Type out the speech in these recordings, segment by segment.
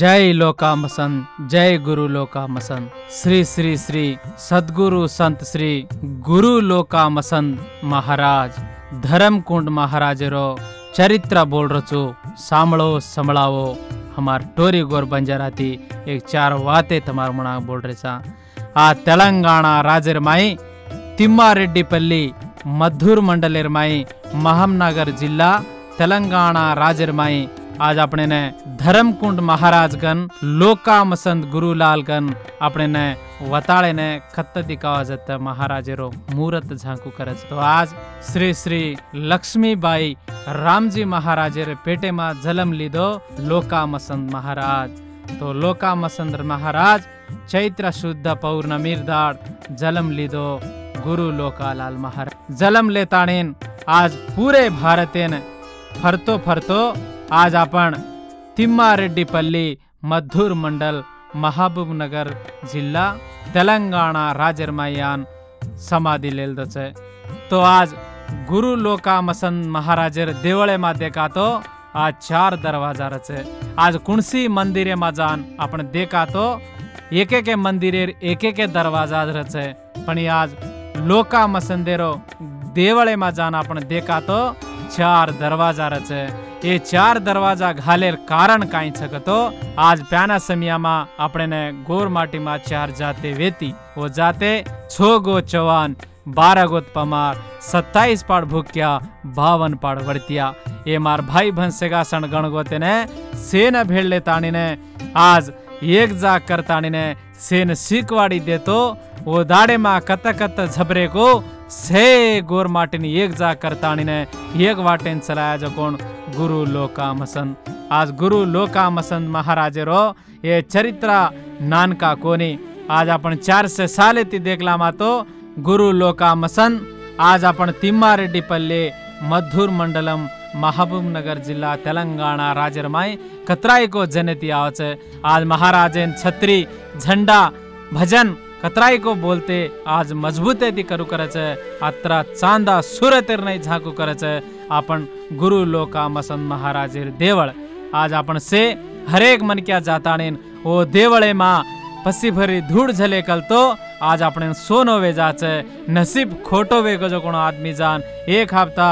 जय लोका मसन जय गुरु लोका मसन श्री श्री श्री सद्गुरु संत श्री गुरु लोका मसन महाराज धर्मकुंड महाराज रो चरित्र बोल रचो सामलो संभळावो हमार टोरी गोर बंजाराती एक चार वाते तमार मना बोल सा आ तेलंगाणा रे माई तिम्मा रेड्डी पल्ली मधुर मंडलेर माई महमनगर तेलंगाना राज्य रे माई आज अपने ने धर्म कुंड महाराज कन लोका मसंत गुरुलाल कन अपने ने वताले ने खत दिखावा जता महाराजे रो मूर्त झांकू करज तो आज श्री श्री लक्ष्मीबाई रामजी महाराजे रे पेटे मा जलम लीधो लोका मसंत महाराज तो તો લોકા મસંદ્ર મહારાજ ચૈત્ર શુદ્ધ પૌર્ણમીર દાળ જલમ લીધો ગુરુ લોકાલાલ મહારાજ જલમ લેતાણીન આજ પૂરે ભારતેને फरतो फरतो आज आपण तिम्मारेड्डीपल्ली मधुर मंडल మహబూబ్నగర్ జిల్లా తెలంగాణ రాజర్మయాన్ સમાધિ લેલદો છે તો આજ ગુરુ લોકામસન મહારાજેર દેવળેમાં દેખાતો આ ચાર દરવાજા રચે આજ કુણસી મંદિરેમાં જાન આપણે દેખાતો એક એક મંદિરે એક એક દરવાજા જ રચે પણ આજ લોકામસન દેરો દેવળેમાં જાન આપણે દેખાતો ચાર દરવાજા રચે એ ચાર દરવાજા ઘાલેર કારણ કાંઈ છકતો આજ પ્યાના સમયમાં આપણને ગોર માટીમાં ચાર જાતે વેતી ઓ જાતે છો ગો ચવાન બારા ગોત પમાર સત્તાઈસ પાડ ભૂક્યા બાવન પાડ વર્ત્યા એ માર ભાઈ ભંસેગા સણ ગણગોતેને સેન ભેળલે તાણીને આજ એક જાગ કરતાણીને સેન શીખવાડી દેતો ઓ દાડેમાં કત કત ઝબરેકો से गोर माटीन एक जा करता आणि एक वाटेन चलायाजो कोण गुरु लोकामसन आज गुरु लोकामसन महाराजेरो हे चरित्र नानका कोणी आज आपण चारशे साले ती देखला मातो गुरु लोकामसन आज आपण तिम्मारेड्डी पल्ले मधुर मंडलम महबूब नगर మహబూబ్నగర్ జిల్లా తెలంగాణ రాజరమాయ్ కత్రాయికో जनती ఆవచ आज మహారాజన్ छत्री झंडा भजन कतराई को बोलते आज मजबूत ती करू करायचं आत्रा चांदा सुर तर नाही झाकू करायचं आपण गुरु लोका मसन महाराजेर देवळ आज आपण से हरेक मनक्या जातानेन ओ देवळे मा पसी भरी धूळ झले कल तो आज आपण सोनो वे जायचं नसीब खोटो वे को जो कोण आदमी जान एक हफ्ता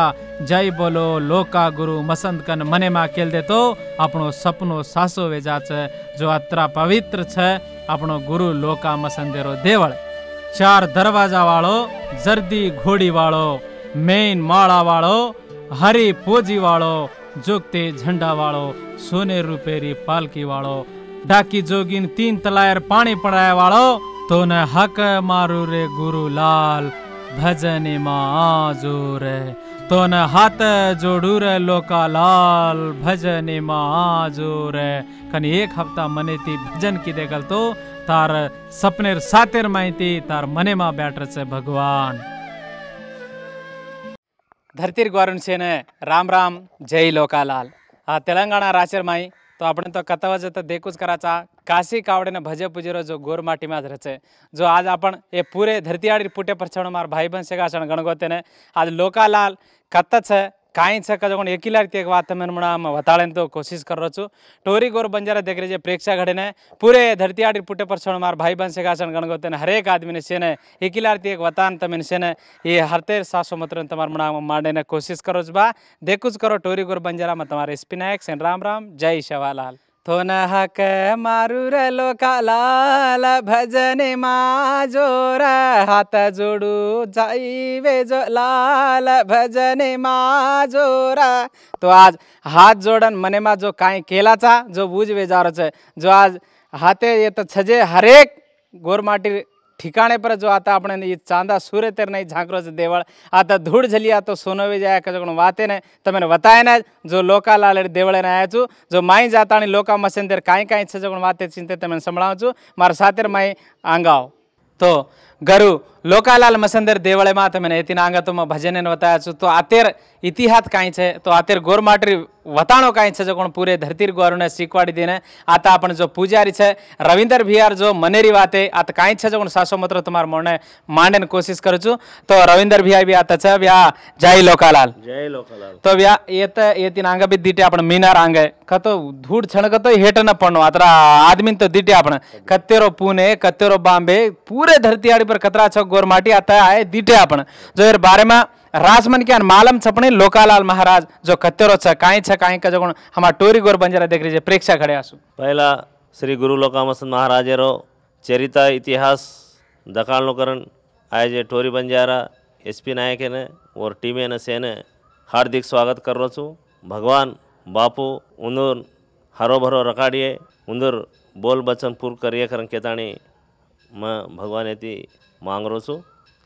जय बोलो लोका गुरु मसंत कन मने मा केल देतो अपनो सपनो सासो वे जायचं जो अत्रा पवित्र छ આપણો ગુરુ લોકામાં સંદેરો દેવળ ચાર દરવાજાવાળો જર્દી ઘોડીવાળો મેઇન માળાવાળો હરી પૂજીવાળો જોગતે ઝંડાવાળો સોને રૂપેરી પાલકીવાળો ડાકી જોગીન તીન તલાયર પાણી પડાયવાળો તો ને હક મારું રે ગુરુ લાલ ભજની માં આજો રે तो हाथ जोड़ू रे लोका लाल भजन माजो रे एक हफ्ता मने ती भजन की देखल तो तार सपनेर सातेर माइती तार मने मा बैठ से भगवान धरतीर ग्वारुन से राम राम जय लोकालाल तेलंगाना राचर माई તો આપણે તો કતવા જતા દેખું જ કરાચા કાશી કાવડેને ભજે પૂજેરો જો ગોર માટીમાં જ રચે જો આજ આપણ એ પૂરે ધરતીયાળી પૂટે પર છણ માર ભાઈ બન શેગા છણ ગણગોતેને આજ લોકાલાલ કત્ત છે કાઈન સકા જોગણ એકિલારતી એક વતન મર્મણા માં વતાલેન તો કોશિશ કરરો છું ટોરી ગોર બંજારા દેખરેજે પ્રક્ષા ઘડેને પૂરે ધરતી આડી પુટે પર સૌ માર ભાઈ બંસે ગાસણ ગંગોતેને દરેક આદમીને છેને એકિલારતી એક વતન તમેન છેને ઈ હરતેર સાસુ મત્રંત મર્મણા માં માંડેને કોશિશ કરો જબા દેખુ જ કરો ટોરી ગોર બંજારા માં તમારા સ્પીનાક્સ એન્ડ રામ રામ જય શવાલાલ थोन हक मारूर लोकालाल भजने माजोर हात जोडू जाइवे जो लाल भजने माजोर तो आज हाथ जोडन मनेमा जो काई केलाचा जो बूझवे जा रो जो आज हाथे ये तो छजे हरेक गोरमाटी ठिकाणे पर जो आता आपण ये चांदा सूर्य तर नाही झांकरोच देवळ आता धूळ झाली आता तो सोनवे जाय कजकण वाते नाही तमेन वताय नाही जो लोकाला आले देवळे नायाचू जो माई जाता आणि लोका मसेन तर काय काय छजकण वाते चिंते तमेन चु मार सातेर माई आंगाव तो गरु लोकालाल मसंदेर देवळेમાં તમે એતિનાંગા તો ભજન ને બતાયા છો તો આતેર ઇતિહાસ કાઈ છે તો આતેર ગોરમાટરી વતાણો કાઈ છે જો કોણ પૂરે ધરતીર ગોરને શીખવાડી દેને આતા આપણ જો પૂજારી છે રવિન્દર ભિયાર જો મનેરી વાતે આત કાઈ છે જો કોણ સાસો મત્ર તમાર મોને માંડેન કોશિશ કરું છું તો રવિન્દર ભિયા ભી આતા છે વ્યા જય લોકાલાલ જય લોકાલાલ તો વ્યા એત એતિનાંગા બી દીટે આપણ મીનાર આંગે કતો ધૂળ છણક તો હેટ ન પડનો આતરા આદમી તો દીટે આપણ કત્તેરો પુણે કત્તેરો બાંબે પૂરે ધરતી આડી પર કતરા છ गोरमाटी आता है દીટે આપણ જો એર બારેમાં राजमन के मालम छपणे लोकालाल महाराज जो कत्तेरो छ छ काई का जो हमारा टोरी गोर बंजरा देख रही प्रेक्षा खड़े आसु पहला श्री गुरु लोकामसन महाराज रो चरिता इतिहास दकालोकरण आज टोरी बंजारा એસપી નાયકેને ઓર ટીમે અને સેને હાર્દિક સ્વાગત કરો છું ભગવાન બાપુ ઉંદર હરોભરો રખાડીએ ઉંદર બોલ બચન પૂર કરીએ કરં કેતાણી માં ભગવાન એથી मांगरोसु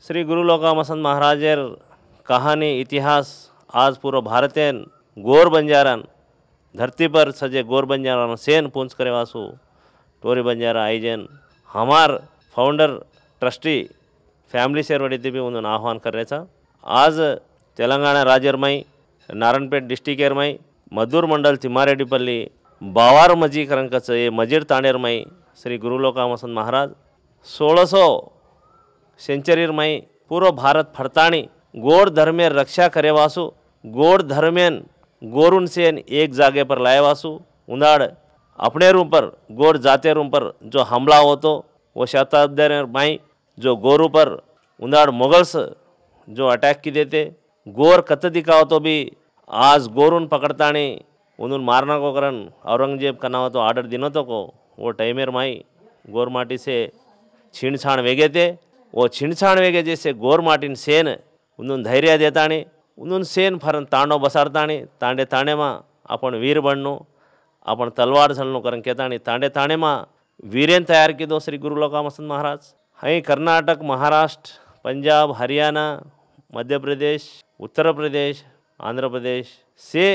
श्री गुरु लोकामसंत महाराजेर कहानी इतिहास आज पूरा भारतेन गोर बंजारान धरती पर सजे गोर बंजारान सेन पूंछ करे वासु टोरी बंजारा आईजेन हमार फाउंडर ट्रस्टी फैमिली शेयर वड़ी भी उन्होंने आह्वान कर रहे था आज तेलंगाना राज्य नारायणपेट डिस्ट्रिक्ट मई मधुर मंडल तिमारेड्डीपल्ली बावार मजी करंकच ये मजीर ताणेर श्री गुरु लोकामसन महाराज सोलह सौ સેન્ચરીરમય પૂરો ભારત ફરતાણી ગોળ ધર્મેર રક્ષા કરેવાસુ ગોળ ધર્મેન ગોરુણ एक जागे पर लाए લાયવાસુ ઉનાળ अपने रूम पर गोर जाते रूम पर जो हमला हो तो वो शताब्दी माई जो गोरू पर उन्हाड़ मुगल्स जो अटैक की देते गोर कत दिखाओ तो भी आज गोरून पकड़ता नहीं उन मारना को करन औरंगजेब का ना हो तो आर्डर दिनों तो को वो टाइमेर माई गोर माटी से छीण छाण वेगे थे ಓ ಚಿಣ್ಸಾಣ್ವೆಗೆ ಜೇಸೆ ಗೋರ್ ಮಾಟಿನ ಸೇನ್ ಒಂದೊಂದು ಧೈರ್ಯ ದೇತಾಣಿ सेन ಸೇನ್ तांडो ತಾಂಡೋ तांडे ತಾಂಡೆ ತಾಣೆಮಾ अपन वीर बनणो अपन तलवार झलणो कारण केताणी तांडे ताणे वीरें तैयार की दो श्री गुरु लोकामसन महाराज हांवें कर्नाटक महाराष्ट्र पंजाब हरियाणा मध्य प्रदेश उत्तर प्रदेश आंध्र प्रदेश से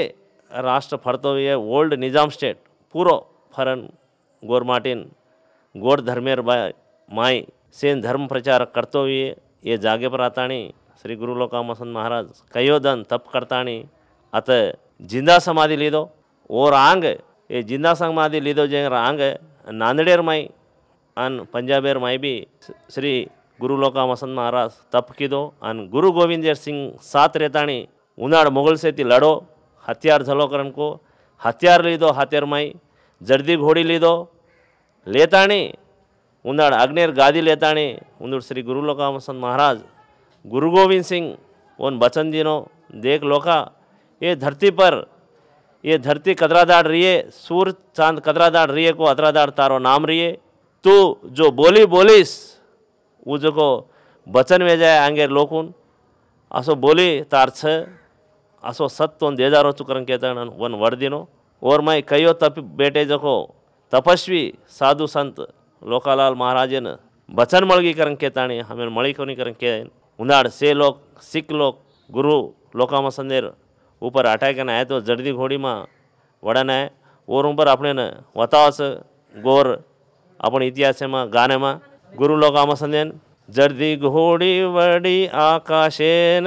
राष्ट्र फरतो ये ओल्ड निजाम स्टेट पूरा फरन गोर गोरमाटीन गोर धर्मेर बाय माई ಸೇನ್ ಧರ್ಮ ಪ್ರಚಾರ ಕರ್ತವ್ಯ ये जागे पर आता श्री गुरु लोकाम संत महाराज कयोधन तप करता अत जिंदा समाधि लीधो वो रांग ये जिंदा समाधि लीधो जे रांग नांदेर माई अन पंजाबेर माई भी श्री गुरु लोकाम संत महाराज तप कीधो अन गुरु गोविंद सिंह सात रेताणी उनाड मुगल से ती लड़ो हथियार झलो करन को हथियार लीधो हथियार माई जर्दी घोड़ी लीधो लेता उंदड आग्नेर गादी लेताणी उंदड श्री गुरु लोकामसन महाराज गुरु गोविंद सिंह उन बचन दिनो देख लोका ये धरती पर ये धरती कदरादाड़ रिये सूर चांद कदरादाड़ रिये को अतरादाड़ तारो नाम रिये तू जो बोली बोलीस वो जो को वचन में जाए आंगेर लोकून असो बोली तार छ असो सत्तोन देदारो चुकरन केतन वन वर्दिनो और मैं कयो तप बेटे जको तपस्वी साधु संत लोकालाल महाराज ಬಚನ್ ಮಳಗಿ ಕರಂಕೆ ತಾಣಿ ಆಮೇಲೆ ಮಳಿಕೋನಿ ಕರಂಕೆ ಉಂದಾಡ್ ಸೇ ಲೋಕ್ ಸಿಖ್ ಲೋಕ್ ಗುರು लोका संदेर ऊपर अटैक आए तो जड़दी घोड़ी में वड़न आए और ऊपर अपने ने वतावस गोर अपने इतिहास में गाने में गुरु लोका संदेन जर्दी घोड़ी वड़ी आकाशेन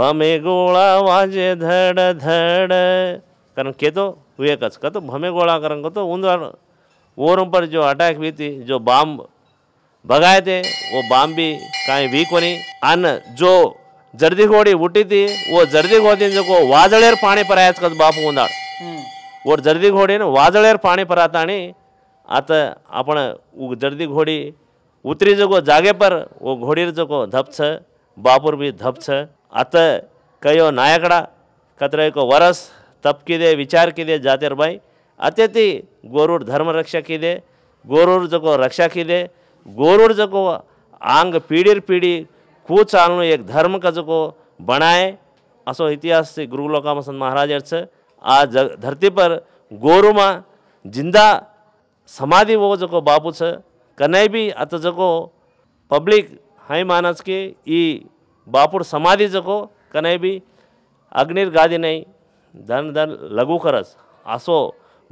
भमे गोला वाजे धड़ धड़ करन के तो हुए कच का तो भमे गोला करन तो उन और उन पर जो अटैक हुई थी जो बम भगाए थे वो बम भी कहीं वीक होनी अन जो जर्दी घोड़ी उठी थी वो जर्दी घोड़ी को वाजळेर पाणी परायच कच बाप उंदाळ और हम्म। जर्दी घोड़ी ने पाणी पानी पर आता अपन जर्दी घोडी उतरी जो जागे पर वो घोडीर जो धप छ बापुर भी धप छ आता कयो नायकडा कतरे को वरस तप की दे विचार की दे जातेर भाई ಅತಿಥಿ ಗೋರೂರು ಧರ್ಮ ರಕ್ಷಕಿದೆ ಗೋರೂರು ಜಗೋ ರಕ್ಷಕಿದೆ ಗೋರೂರು ಜಗೋ आंग पीढ़ीर पीढ़ी कूच आणून एक धर्म का जो बनाए असो इतिहास से गुरु लोका महाराज अर्थ आज धरती पर गोरु में जिंदा समाधि वो जो बापू छ कने भी अत जो पब्लिक हाई मानस के ई बापुर समाधि जो कने भी अग्निर गादी नहीं धन धन लघु करस आसो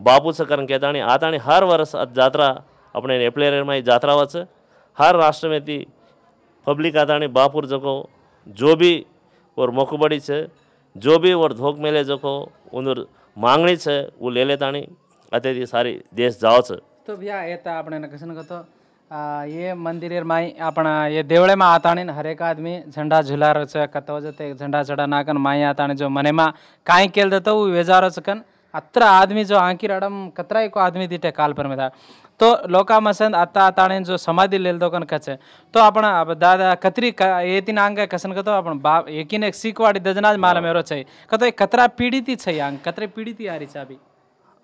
बापू సకరం కేదాని आता हर वर्ष జాతర अपने एप्लेर में जातरा वच हर राष्ट्र में थी पब्लिक आता बापुर जो जो भी और मोकबड़ी से जो भी और धोक मेले जको उन मांगनी है वो ले लेता नहीं सारी देश जाओ तो भैया ये तो अपने ने किसी तो आ, ये मंदिर माई अपना ये देवड़े में आता नहीं हर एक आदमी झंडा झुला रो कतो जते झंडा चढ़ा कन माई आता जो मने में कहीं केल देते वो वेजारो सकन अत्र आदमी जो आंकिरड़म कतरा एक आदमी दीटे काल पर में था તો લોકામસંદ આતા તાણે જો સમાધિ લેલ દોકન કચે તો આપણ દાદા કતરી એતીન આંગે કસન કતો આપણ બાપ એકીને શીખવાડી દજના જ માલમ એરો છે કતો એ કતરા પીડીતી છે આંગ કતરે પીડીતી આરી ચાબી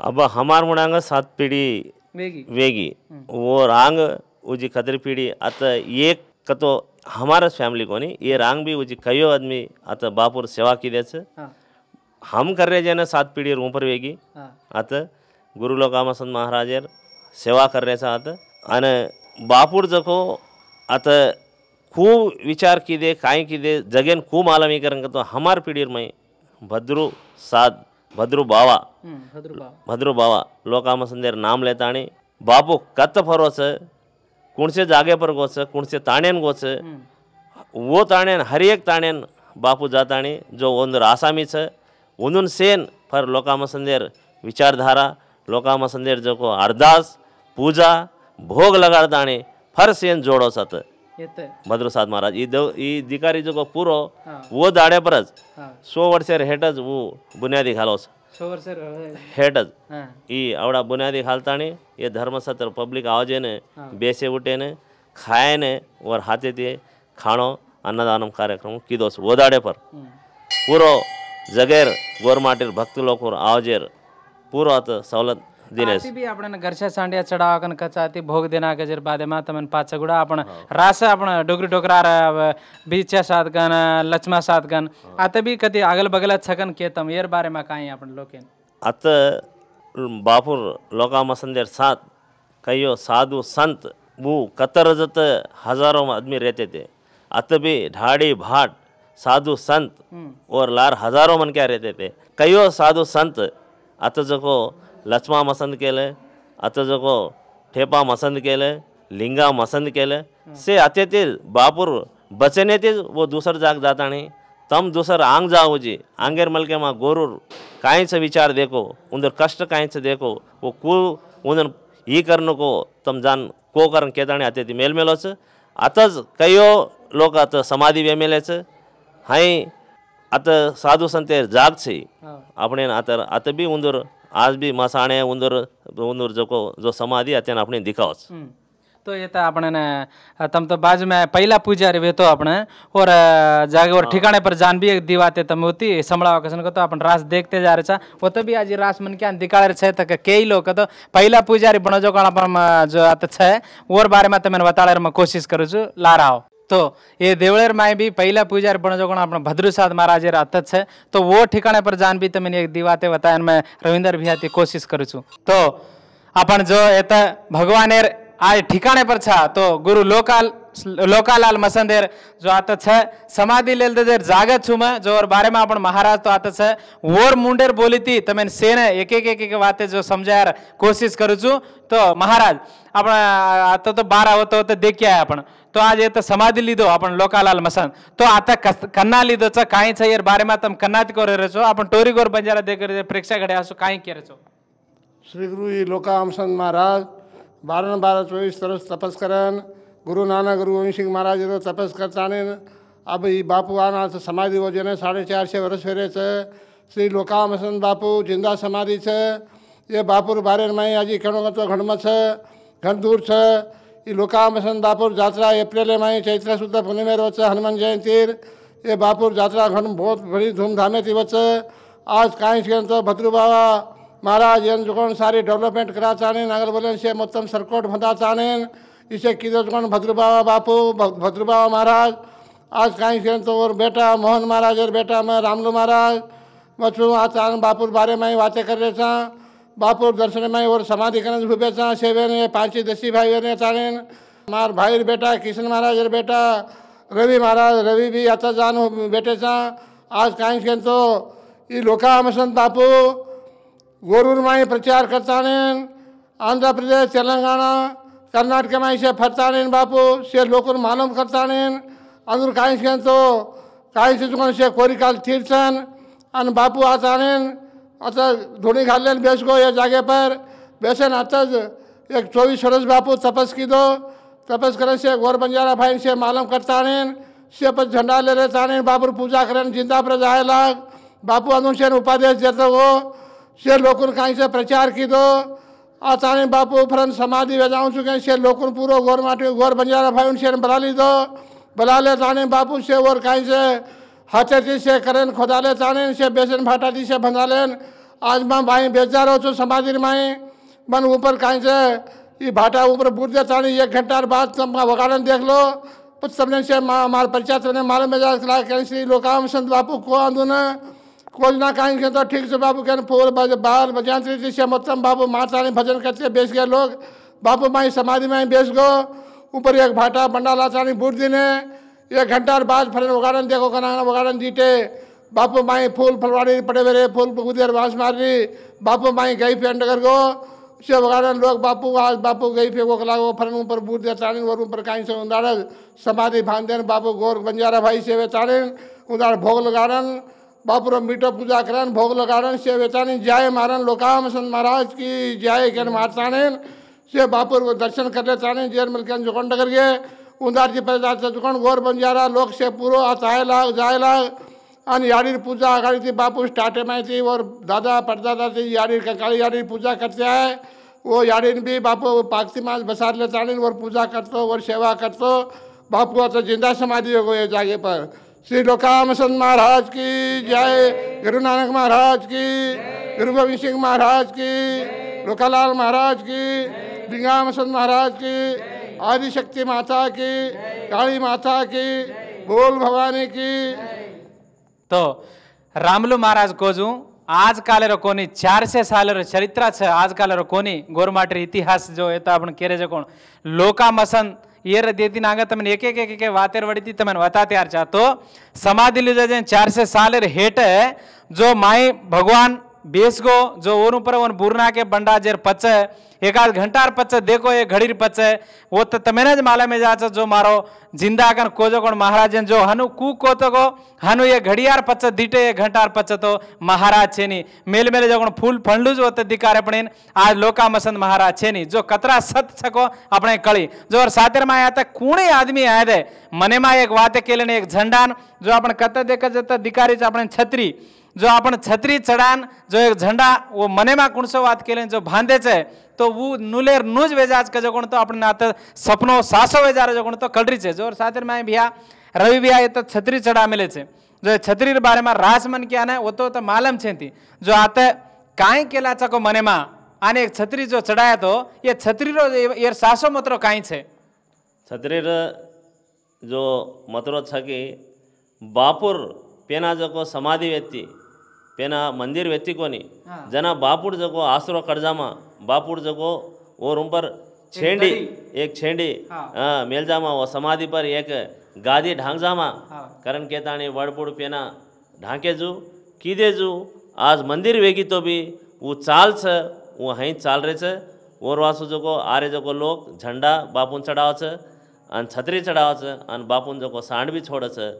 अब हमार मुड़ांग सात पीढ़ी वेगी वेगी हम्म। वो रांग उजी खतरी पीढ़ी अत एक कतो हमारा फैमिली को नहीं ये रांग भी उजी कयो आदमी अत बापुर सेवा की दे हाँ। हम कर रहे ना सात पीढ़ी ऊपर वेगी हाँ। आता गुरु लोकामासन महाराजेर सेवा करण्याचा आता आणि बापूर जखो आता खूप विचार किदे काय दे जगेन खूब आलमीकरण मी कारण करतो हमार पिढीर मै भद्रु साद भद्रु बावा हम्म, भद्रू बावा लोकामासंदेर नाम लेता आणि बापू कत फरोस फरोच कोणसे जागेपर गोच कोणसे ताण्यान गोस हम्म। वो ताण्यान हर एक ताण्यान बापू जाता आणि जो आसामी आसामीचं ಒಂದೊಂದು ಫರ್ ಲೋಕಾಮ ಸಂದೇರ್ ವಿಚಾರಧಾರ ಲೋಕಾಮ ಸಂದೇರ್ ಜೊಕೋ ಅರ್ದಾಸ್ ಪೂಜಾ ಭೋಗ ಲಗಾಡ್ದಾಣೆ फर सेन जोड़ो सत भद्र साध महाराज ई देव ई दिकारी जो पूरो हाँ। वो दाड़े पर हाँ। सौ वर्ष हेटज वो बुनियादी घालोस हेटज हाँ। ई आवड़ा बुनियादी घालता ये धर्म सत्र पब्लिक आवाजे ने हाँ। बेसे उठे ने खाए ने और हाथे दिए खाणो अन्नदानम कार्यक्रम की दोस्त वो दाड़े पर हाँ। पूरा જગેર ગોરમાટીર ભક્ત લોકો આવજેર પૂરત સવલત દિનેશ બી આપણે ઘરસે સાંડિયા ચડાવકન કચાતી ભોગ દેના કે જેર બાદેમાં તમન પાછા ગુડા આપણે રાસે આપણે ડોગરી ડોકરા બીચે સાત ગન લચમા સાત ગન આતે બી કદી આગલ બગલ છકન કે તમ એર બારેમાં કાંઈ આપણે લોકેન અત બાપુર લોકામાં સંદેર સાત કયો સાધુ સંત બહુ કતરજત હજારોમાં આદમી રહેતે તે અત બી ઢાડી ભાટ साधु संत हम्म। और लार हजारों मन क्या रहते थे कईयो साधु संत अत को लक्ष्मा मसंद केले अत को ठेपा मसंद केले लिंगा मसंद केले हम्म। से अत्यतील बापुर बचने थे वो दूसर जाग जाता नाही तम दूसर आंग जाओ जी आंगेर मलके माँ गोरूर कायच विचार देखो उंदर कष्ट कहीं से देखो वो कु उंदर ये करन को तम जान को करण केताने आते ती मेलमेलोच आताच कयो लोक आता समाधी वेमेल्याचं हाय आतां साधू संत जाग छे हाँ। आपणेन आतां आतां बी उंदर आज बी मसाणे उंदर उंदर जेको जो समाधि आहे તેને આપણે तो ये था अपने ने तम तो बाजू में पहला पूजा रे तो अपने और जागे और हाँ। ठिकाने पर जान भी दीवाते तम होती समड़ा कसन को तो अपन रास देखते जा रहे छा वो तो भी आज रास मन के दिखा रहे छे तक कई लोग तो पहला पूजा रे बनो जो काला पर जो आते छे और बारे में तमने तो बता रहे मैं कोशिश करू छु ला रहा તો એ દેવળેરમાં બી પહેલા પૂજારી પણ જો આપણે ભદ્રુસાદ મહારાજે રાત જ છે તો વો ઠેકાણે પર જાન બી તમે એક દીવાતે बताया मैं रविंदर भैया की कोशिश करूँ છું તો આપણ જો એ ભગવાને आज ठिकाणे पर छा तो गुरु लोकाल लोकालाल मसंदेर जो आता छ समाधि लेल देर जागत छु मैं जो और बारे में अपन महाराज तो आता छ वोर मुंडेर बोली थी तमें सेन एक एक एक एक बातें जो समझायर कोशिश करू छू तो महाराज अपन आता तो बारह होते होते देखिया है अपन તો આજે તો સમાધિ લીધો આપણ લોકાલાલ મસાન તો આ તો કન્ના લીધો છે કાંઈ છે યાર બારેમાં તમે કન્નાત કોરે રહે છો આપણ ટોરીગોર બંજારા દે કરી પ્રેક્ષા ઘડ્યા છો કાંઈ કરે છો શ્રી ગુરુ લોકા મસાન મહારાજ વારંવાર ચોવીસ વર્ષ તપસ કરન गुरु નાના ગુરુ ગોવિંદસિંહ મહારાજે તો તપસ કરતાને अब ये बापू आना समाधि वो जने साढ़े चार छः वर्ष फेरे से श्री लोकामसन बापू जिंदा समाधि छे ये बापूर बारे में आज घणो तो घण में छे घण दूर छे ये लोकामसन बापूर जात्रा एप्रिल में चैत्र शुद्ध पूर्णिमे रोज हनुमान जयंती ये बापुर जात्रा घण बहुत बड़ी धूमधामे थी वच्चे आज कहीं तो भद्रू बाबा महाराज जो सारी डेवलपमेंट करा ಜುಗೊಂಡು ಸಾರಿ ಡೆವಲಪ್ಮೆಂಟ್ से मोतम सरकोट ಸರ್ಕೋಟ್ ಬಂದಾತಾನೇನು इसे किधर जो भद्र बाबा बापू भद्र बाबा महाराज आज कहीं से तो और बेटा मोहन महाराज और बेटा मैं रामलू महाराज मछू आज आन बापुर बारे में ही बातें कर रहे बापुर दर्शन में और समाधि करने भूबे था सेवे ने पाँची दसी भाई ने तारे मार भाई बेटा किशन महाराज और बेटा रवि महाराज रवि भी आता जान बेटे था आज कहीं से तो ये लोका मसंत बापू प्रचार करता आंध्र प्रदेश तेलंगाना గోరూరుమాయి ప్రచార్ కర్తానేన్ ఆంధ్రప్రదేశ్ తెలంగాణ కర్ణాటకమాయి సే ఫర్తానేన్ బాపు సే లోకును మానం కర్తానేన్ అందరూ కాయించుకెంతో కాయించుకొని సే కోరికలు తీర్చన్ అని బాపు धोनी खा लेन घालेन गो या जागे पर बेसन आताच एक चौबीस वर्ष बापू तपस कीधो तपस करे से गौर बंजारा भाई से मालूम करता आनेन से पर झंडा ले लेता आनेन बाबू पूजा करेन जिंदा प्रजा लाग बापू अनुशन उपादेश देते हो से लोकुन कहीं से प्रचार की दो आचार्य बापू फरन समाधि बजाऊ चुके से लोकुन पूरा घोर माटे गोर बंजारा भाई शेर बला दो बला ले ताने बापू से और कहीं से हचेती से करें खोदा ले ताने से बेसन फाटा दी से बंधा लेन आज माँ भाई बेचा रहो समाधि माई मन ऊपर कहीं से ये भाटा ऊपर बूट दे ताने एक घंटा बाद तुम देख लो कुछ सबने से माँ हमारे परिचय मालूम में लोकाम संत बापू को आंदोलन భోజనాకానికి तो ठीक से बाबू కానీ फूल बाल బాల్ భజంత్రి చేసే మొత్తం బాబు మాట్లాడి भजन करते बेच गए लोग बाबू माई समाधि माई बेच गो ऊपर एक भाटा बंडा चाणी बूट दिने एक घंटा बाद फलन वगाड़न देखो कनाना वगाड़न जीते बापू माई फूल फलवाड़ी पड़े मेरे फूल उधर बाँस मार रही बापू माई गई फिर अंडर गो से वगाड़न लोग बापू आज बापू गई फिर वो कला वो फरन ऊपर बूट दिया चाणन और ऊपर कहीं से उदाड़न समाधि भान देन बापू गोर बंजारा भाई से वे चाणन उदाड़ भोग लगाड़न बापुर મીઠો पूजा करन भोग ભોગ से છે जय मारन लोकाम संत महाराज की जय कर કે से बापुर वो दर्शन कर ले चाहे जेर मिलकर जुकन डगर गए उदार जी पैदा जुकन गोर बन जा रहा लोग से पूरो आताए लाग जाए लाग अन यारी पूजा आगाड़ी थी बापू स्टार्टे में थी और दादा परदादा थी यारी काली यारी पूजा करते आए वो यारीन भी बापू पाकसी मास बसार चाहे और पूजा करते और सेवा करते बापू तो जिंदा समाधि हो गए जागे पर श्री लोकाम संत महाराज की जय गुरु नानक महाराज की गुरु गोविंद सिंह महाराज की लोकालाल महाराज की बिंगाम संत महाराज की आदिशक्ति माता की काली माता की बोल भवानी की तो रामलू महाराज कोजू आज कालेरो कोनी चारशे सालेरो चरित्र छे आज काल कोनी गोरमाटर इतिहास जो एता तो आपण केरे जे कोण लोकामसन ಏರದೇದಿನಾಗ ತಮ್ಮನ್ನು ಏಕೇಕೇಕೆ ವಾತೆರ್ ವಡಿತಿ ತಮ್ಮನ್ನು ವತಾತ್ಯಾರ್ಚ ತೋ ಸಮಾಧಿ ಲಿಜ चार से साल हेट जो माई भगवान बेस गो जो ओन ऊपर वन बुरना के बंडा जेर पच है एक आध घंटा पच देखो ये घड़ी पच वो तो तमेने माला में जाच जो मारो जिंदा कन कोजो कौन महाराज जो हनु कू को तो को हनु ये घड़ियार पच दीटे ये घंटार पच तो महाराज छे नी मेल मेले जो फूल फंडलू जो होते दिकार पण आज लोका मसंद महाराज छे नी जो कतरा सत सको अपने कड़ी जो और सातिर में आया था कूणे आदमी आया थे मने में एक वाते के लिए एक झंडान जो अपन कत देख जता दिकारी अपने छतरी जो आपण छत्री चढान जो एक झंडा वो मनेमा कुणसो वात केले जो बांधेचे तो वो नुलेर नुज वेजाज का जो तो अपने आता सपनो सासो वेजार तो जो तो कड़री है जो साथर में भैया रवि भैया ये तो छतरी चढ़ा मिले छे जो छतरी के बारे में रास मन किया ना वो तो, तो मालूम छे जो आते काई केला चको मने माँ आने एक छतरी जो चढ़ाया तो ये छतरी रो ये सासो मतरो काई छे छतरी जो मतरो छके बापुर पेना जो को समाधि व्यक्ति पेना मंदिर व्यक्तिकोनी जना बापुड़ जगो आसरो कड़जामा बापुड़ जगो वो उन पर छेंडी एक छेंडी हाँ मेलजामा वो समाधि पर एक गादी ढांगजामा करण केताणी वड़पुड़ पेना ढांके जू कीदे जू आज मंदिर वेगी तो भी वो चाल छ वो हई चाल रहे छ और वासो जगो आरे जगो लोग झंडा बापून चढ़ाव छ अन छतरी चढ़ाव छ अन बापून जगो सांड भी छोड़ छ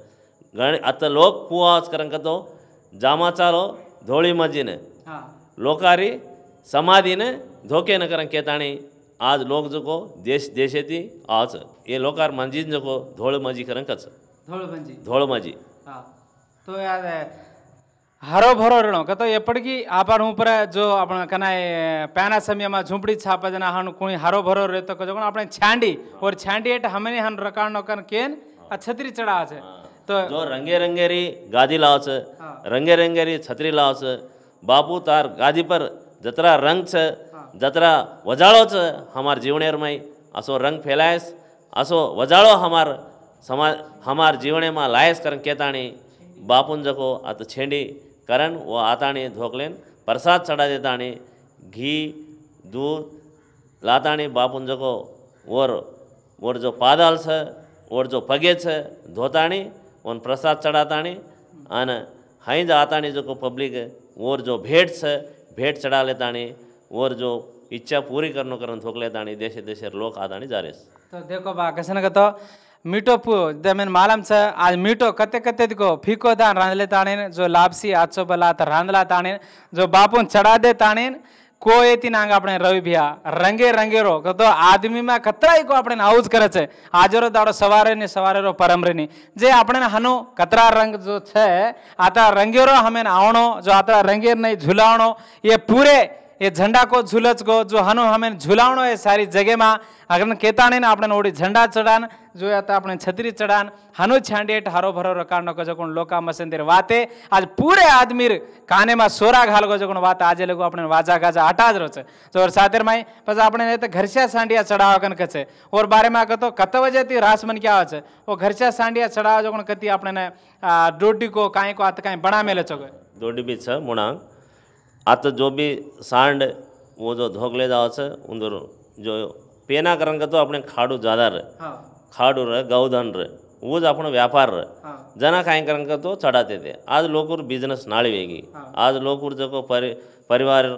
गण अत लोग पुआज करन कतो जामाचालो धोळी मजीने लोकारी समाधीने धोके न करं केताणी आज लोक जको देश देशेती आज ये लोकार मंजी जको धोळ मजी करं कच धोळ मंजी धोळ मजी तो याद है હરો ભરો રેણો કતો એ પડગી આપણ ઉપર જો આપણે કનાય પેના સમયમાં ઝૂંપડી છાપે જના હણ કુણી હરો ભરો રહેતો કજો આપણે છાંડી ઓર છાંડી એટલે હમે હન રકાણનો કન કેન આ છત્રી ચડાવે છે तो जो रंगे रंगेरी गादी लाओस हाँ। रंगे रंगेरी छतरी लाओस बापू तार गादी पर जतरा रंग छ जतरा वजाड़ो छ हमार जीवनेर में असो रंग फैलायस असो वजाड़ो हमार समाज हमार जीवने में लायस करन केताणी बापून जको अत छेंडी करन वो आताणी धोकलेन प्रसाद चढ़ा देताणी घी दूध लाताणी बापून जको और और जो पादाल छ और जो पगे छ धोताणी उन प्रसाद चढ़ाताणी अने हई जाताणी जो पब्लिक और जो भेंट से भेंट चढ़ा लेताणी और जो इच्छा पूरी करनो करन थोक लेताणी देशे देशे लोग आताणी जा रहे तो देखो बा कैसे न तो मीठो पु मालम से आज मीठो कते कते को फीको दान रांधले ताणीन जो लापसी आचो बला रांधला ताणीन जो बापून चढ़ा दे ताणीन કોએથી નાંગ આપણે રવિ ભ્યા રંગે રંગેરો તો આદમીમાં કતરાય કો આપણે આવું જ કરે છે આજરો દાડો સવારે ને સવારે રો પરમરે ની જે આપણે હનો કતરા રંગ જો છે આતા રંગેરો હમે આવણો જો આતા રંગેર નહીં ઝુલાવણો એ પૂરે એ ઝંડા કો ઝુલજ કો જો હનો હમે ઝુલાવણો એ સારી જગે માં આગર કેતાને આપડે ઓડી ઝંડા ચડાન જોયા તા આપડે છત્રી ચડાન હાનો છાંડેટ હારો ભરો રકાણ કો જો કોન લોકા મસે દેર વાતે આજ પૂરે આદમીર કાને માં સોરા ઘાલગો જો કોન વાતે આજ લેગો આપને વાજા ગાજા આટા જ રચે તોર સાતેર માં પછી આપડે ને ઘર સે સાંઢિયા ચડાવ કન કસે ઓર બારે માં કતો કતવાજે થી રાસ મન કે આવે છે ઓ ઘર સે સાંઢિયા ચડાવ જો કોન કતી આપને ડોડી કો કાઈ કો આત કાઈ બના મેલે છો ડોડી બી છે મુણા आता जो भी सांड वो जो धोकले जाओ से जो पेना करण का तो अपने खाड़ू ज्यादा रहे हाँ। खाड़ू रहे गौधन रहे वो जो अपना व्यापार रहे हाँ। जना खाएं करण का तो चढ़ाते थे आज लोग बिजनेस नाली वेगी हाँ। आज लोग जो परि, परिवार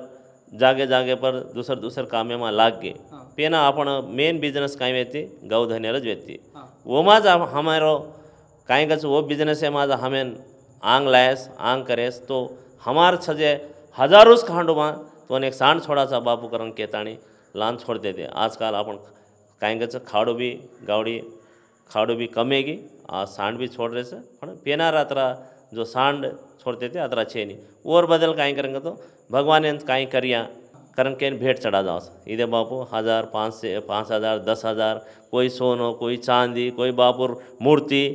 जागे जागे पर दूसर दूसर कामे में लाग गए हाँ। पेना अपन मेन बिजनेस कहीं व्यक्ति गौधन वेती हाँ। वो माज हमारो कहीं वो बिजनेस है माज हमें आंग लाएस आंग करेस तो हमारे छजे हजारोच खांडोबा तो एक सांड छोड़ा सा बापू करून केताणी लहान छोडते ते आजकाल आपण कायंगाचं खाडो भी गावडी खाडो भी कमेगी आज सांड भी छोड़ रहे पेना पर जो सांड छोड़ते थे अतरा छे नहीं और बदल कहीं करेंगे तो भगवान ने काई करिया करण के भेंट चढ़ा जाओ इधे बापू हज़ार पाँच से पाँच हज़ार दस हज़ार कोई सोनो कोई चांदी कोई बापुर मूर्ति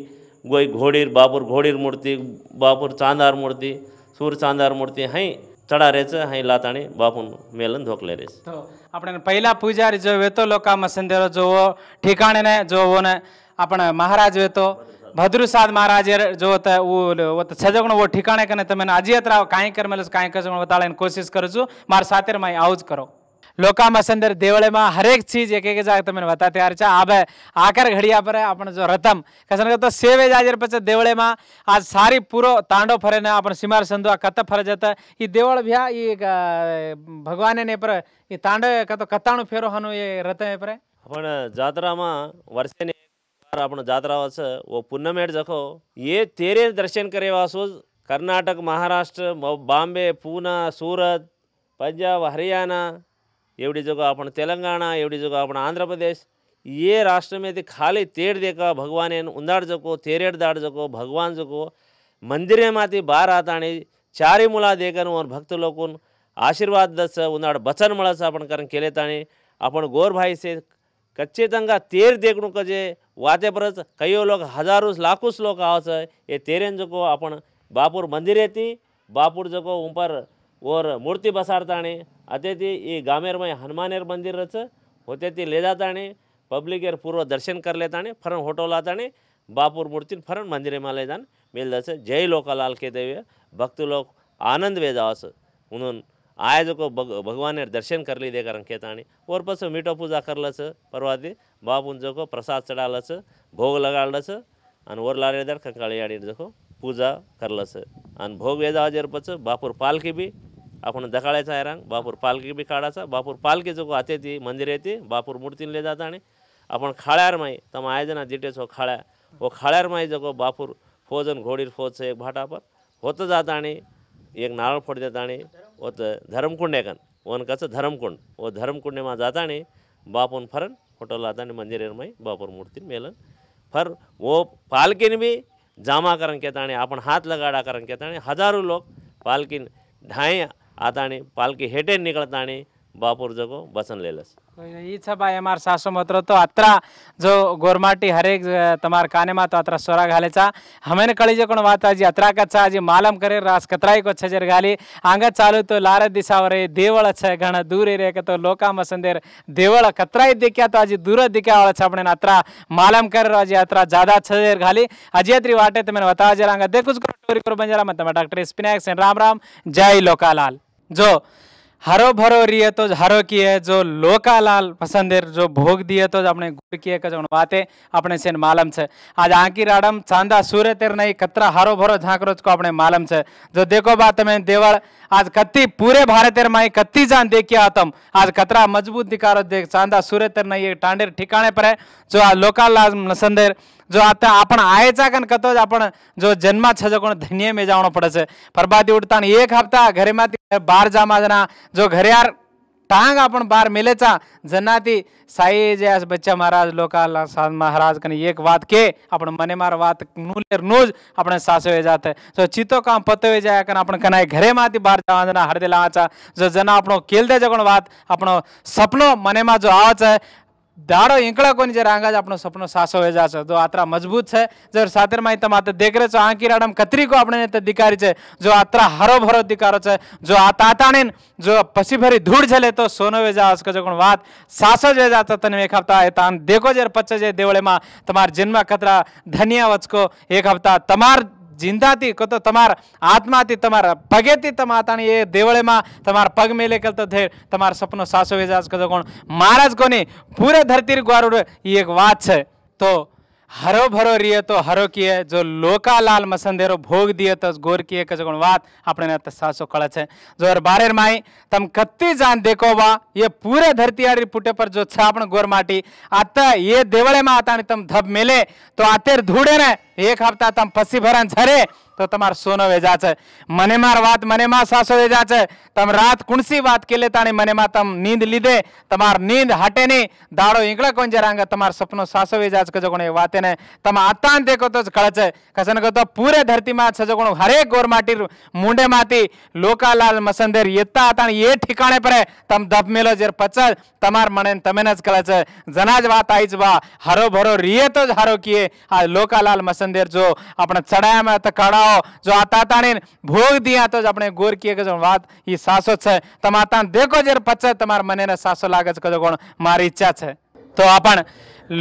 कोई घोड़ीर बापुर घोड़ीर मूर्ति बापुर चांदार मूर्ति सूर चांदार मूर्ति हैं તડારે છે હૈ લાતાને બાપન મેલન ઢોકલે રેસ તો આપણે પેલા પૂજા જે વેતો લોકા માં સંધેરો જો ઠીકાણે ને જો વન આપણ મહારાજ વેતો ભદ્રશ າດ મહારાજે જો તે ઓ સજગણો વો ઠીકાણે કને તમે આજી આતરા કાઈ કરમેલસ કાઈ કસ વતાલેન કોશિશ કર છું માર સાતેર માં આવજો लोका मसंदर देवळे मा हरेक चीज एक एक जागत मैंने बता तैयार अब आकर घड़िया पर अपन जो रतम कसन तो सेवे जाजर पच देवळे मा आज सारी पूरो तांडो फरे ना अपन सिमार संधुआ कत फर जत ये देवळ भ्या ये भगवान ने पर ये तांडो कतो कताणो फेरो हनु ये रत में पर अपन जातरा मा वर्षे ने अपन जातरा वस वो पुन्नमेट जखो ये तेरे दर्शन करे वासो कर्नाटक महाराष्ट्र बॉम्बे पूना सूरत पंजाब हरियाणा एवढीजोगं आपण तेलंगाणा एवढीजोगं आपण आंध्र प्रदेश ये राष्ट्र में थी खाली तेड़ देखा भगवान एन उंदाड़ जको तेरेड़ दाड़ जको भगवान जको मंदिर में बार आता आणि चारी मुला देखन और भक्त लोगों आशीर्वाद दस उन्हाड़ बचन मळस आपण कारण केले ताणे आपण गोरभाई से कच्चे तंगा तेर देखणू कजे वाते परस कयो लोग हजारों लाखों लोग आवस ये तेरेन जको आपण बापूर मंदिर येती बापूर जको ऊपर और मूर्ति बसारताणे अते ये ई गामेरमय हनुमानेर मंदिर रच होते ती ले जाताणे पब्लिकेर पूर्व दर्शन कर लेताणे फरन होटल आताणे बापूर मूर्तीन फरन मंदिर में ले जान मिल दस जय लोकालाल के देवे भक्त लोग आनंद वे जावस उन्होंने जो को भग, भगवान ने दर्शन कर ली देकर खेताणी और पस मीठो पूजा कर लस परवादी बापुन जो को प्रसाद चढ़ा लस भोग लगा लस अन और लारे दर कंकाली आड़ी जो को पूजा कर लस अन भोग वेदा जर पस बापुर पालकी भी आपण दकाळायचा हैरांग बापूर भी काड़ा काढायचा बापूर पालखी जो आते ती मंदिर येते बापूर मूर्ति ले जाता अपन आपण माई तम आयजना दिटेच हो खाळ्या हो खाळ्यार माई जगो बापूर फोजन घोडीर फोज एक भाटापर होतं जात आणि एक नारळ फोड देता आणि तो धर्मकुंड एकान वन कसं धर्मकुंड व धर्मकुंडे मा जाता आणि बापून फरन हॉटेल जाता आणि माई बापूर मूर्ति मेलन फर वो पालखीन भी जामा करण केता आणि आपण लगाडा करण कहता हजारों लोग लोक पालखीन आताणे पालखी हेठे निकळताणे बापूर जगो बसन लेलस ई सब आए हमार सासू मतरो तो अतरा जो गोरमाटी हरेक तमार काने मा तो अतरा सोरा घाले चा हमें कड़ी जो कोण वाता जी अतरा कच्चा मालम करे रास कतराई को छजर घाली आंगा चालू तो लार दिशा रे देवळ घण दूर रे के तो लोका मसंदेर देवळ कतराई देखिया तो आज दूर दिखा वाला छ अपने अतरा मालम करे आज अतरा ज्यादा छजर घाली अजयत्री वाटे तो मैंने बता जरा देखो टोरी कर बंजारा मत डॉक्टर स्पिनाक्स राम राम जय लोकालाल जो हरो भरो रिये तो हरो किए जो लोकालाल पसंदेर जो भोग दिए तो अपने गुड़ किए का जो बातें अपने से मालम छे आज आंकी राडम चांदा सूर्य तेर नहीं कतरा हरो भरो झांकरो को अपने मालम छे जो देखो बात में देवर आज कत्ती पूरे भारत तेर माई कत्ती जान देखिए आतम आज कतरा मजबूत निकारो देख चांदा सूर्य तेर नहीं टांडेर ठिकाने पर है जो आज लोकालाल नसंदेर जो આતા આપણ આય ચાકન કતો જ આપણ જો જન્મા છજો કોણ ધન્ય મે જાવણો પડે છે પરબાદી ઉડતા એક હપ્તા ઘરેમાંથી બહાર જામા જના જો ઘરે યાર टांग अपन बार मिले चा जनाती साई जय बच्चा महाराज लोका साध महाराज कने एक बात के अपन मने मार बात नूलेर नूज अपने सासो हो जाते सो चितो काम पतो हो जाए कने अपन कने घरे माती बाहर जावा जना हर दिला आचा जो जना अपनो केल दे जगण बात अपनो सपनो मने मा जो आवच है દાડો કોની જ્યારે આંગાજ આપણો સપનો સાસો વેજા છે તો આત્રા મજબૂત છે જો સાતેરમાં તમે આતે દેખરે છો આ કિરાડમ કતરીકો આપણે તે દિકારી છે જો આત્રા હરો ભરો દિકારો છે જો આ તાતાણીન જો પછી ભરી ધૂળ છેલે તો સોનો વેજા આસકો જો કોણ વાત સાસો વેજા તો તને એક હપ્તા એ તાન દેખો જ્યારે પચે જે દેવળેમાં તમાર જન્મ કતરા ધનિયા વચકો એક હપ્તા તમાર જિંદાથી કહો તો તમારા હાથમાંથી તમારા પગેથી તમારા તાણી એ દેવળેમાં તમારા પગ મેલે કરતો થઈ તમારા સપનું સાસુ વેજાજ કરતો કોણ મહારાજ કોની પૂરે ધરતી ગોરું એ એક વાત છે તો हरो भरो रिये तो हरो किए जो लोका लाल मसंदेरो भोग दिए तो गोर किए कच गुणवात अपने तो सासो कड़च है जो बारेर माई तम कत्ती जान देखो वा ये पूरे धरती आड़ी पुटे पर जो छा अपन गोर माटी आता ये देवड़े में आता तम धब मिले तो आतेर धूड़े ने एक हफ्ता तम पसी भरन झरे તો તમાર સોનો વેજા છે મને માર વાત મને માં સાસો વેજા છે તમ રાત કુણસી વાત કે લેતાણી મને માં તમ નીંદ લીધે તમાર નીંદ હટે નહીં દાડો ઈંગળા કોણ જરાંગ તમાર સપનો સાસો વેજા છે કજો કોણ એ વાતે ને તમ આતાન દેખો તો જ કળ છે કસન કહો તો પૂરે ધરતીમાં સજો કોણ હરેક ગોર માટી મુંડે માતી લોકાલાલ મસંદેર યતા આતાણ એ ઠિકાણે પરે તમ ધબ મેલો જેર પચર તમાર મને તમે જ કળ છે જના જ વાત આઈ જ વા હરો ભરો રીએ તો જ હારો કીએ આ લોકાલાલ મસંદેર જો આપણે ચડાયામાં તો કળાઓ आओ जो आता ताने भोग दिया तो अपने गोर किए के जो बात ये सासो छे तमाता देखो जर पचे तुम्हार मने ने सासो लागत कदो कोण मारी इच्छा छे तो आपण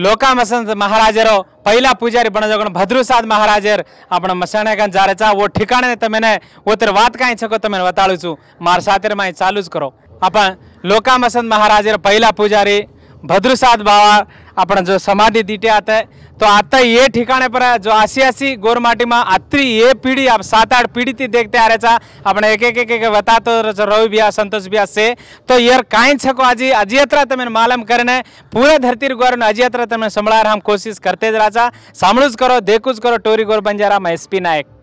लोका मसंत महाराजेरो पहिला पुजारी बणजगण भद्रुसाद महाराजेर आपण मसणे का जारे चा वो ठिकाणे तमेने ओतर वात काई छको तमेने बताळू छु मार सातेर माई चालूच करो अपन लोका मसंत महाराजेर पहिला पुजारी भद्रुसाद बावा आपण जो समाधि दीटे आते तो आता ये ठिकाने पर जो गोरमाटी में अत्री ये पीढ़ी आप सात आठ पीढ़ी थी देखते आ रहे छा अपने एक एक एक एक बता तो रवि भैया संतोष भैया से तो यार कहीं छको आज अजियत्रा तमें मालूम करने पूरे धरती गोर ने अजियत्रा तमें संभार हम कोशिश करते जरा छा सामूज करो देखूज करो टोरी गोर बंजारा में एसपी नायक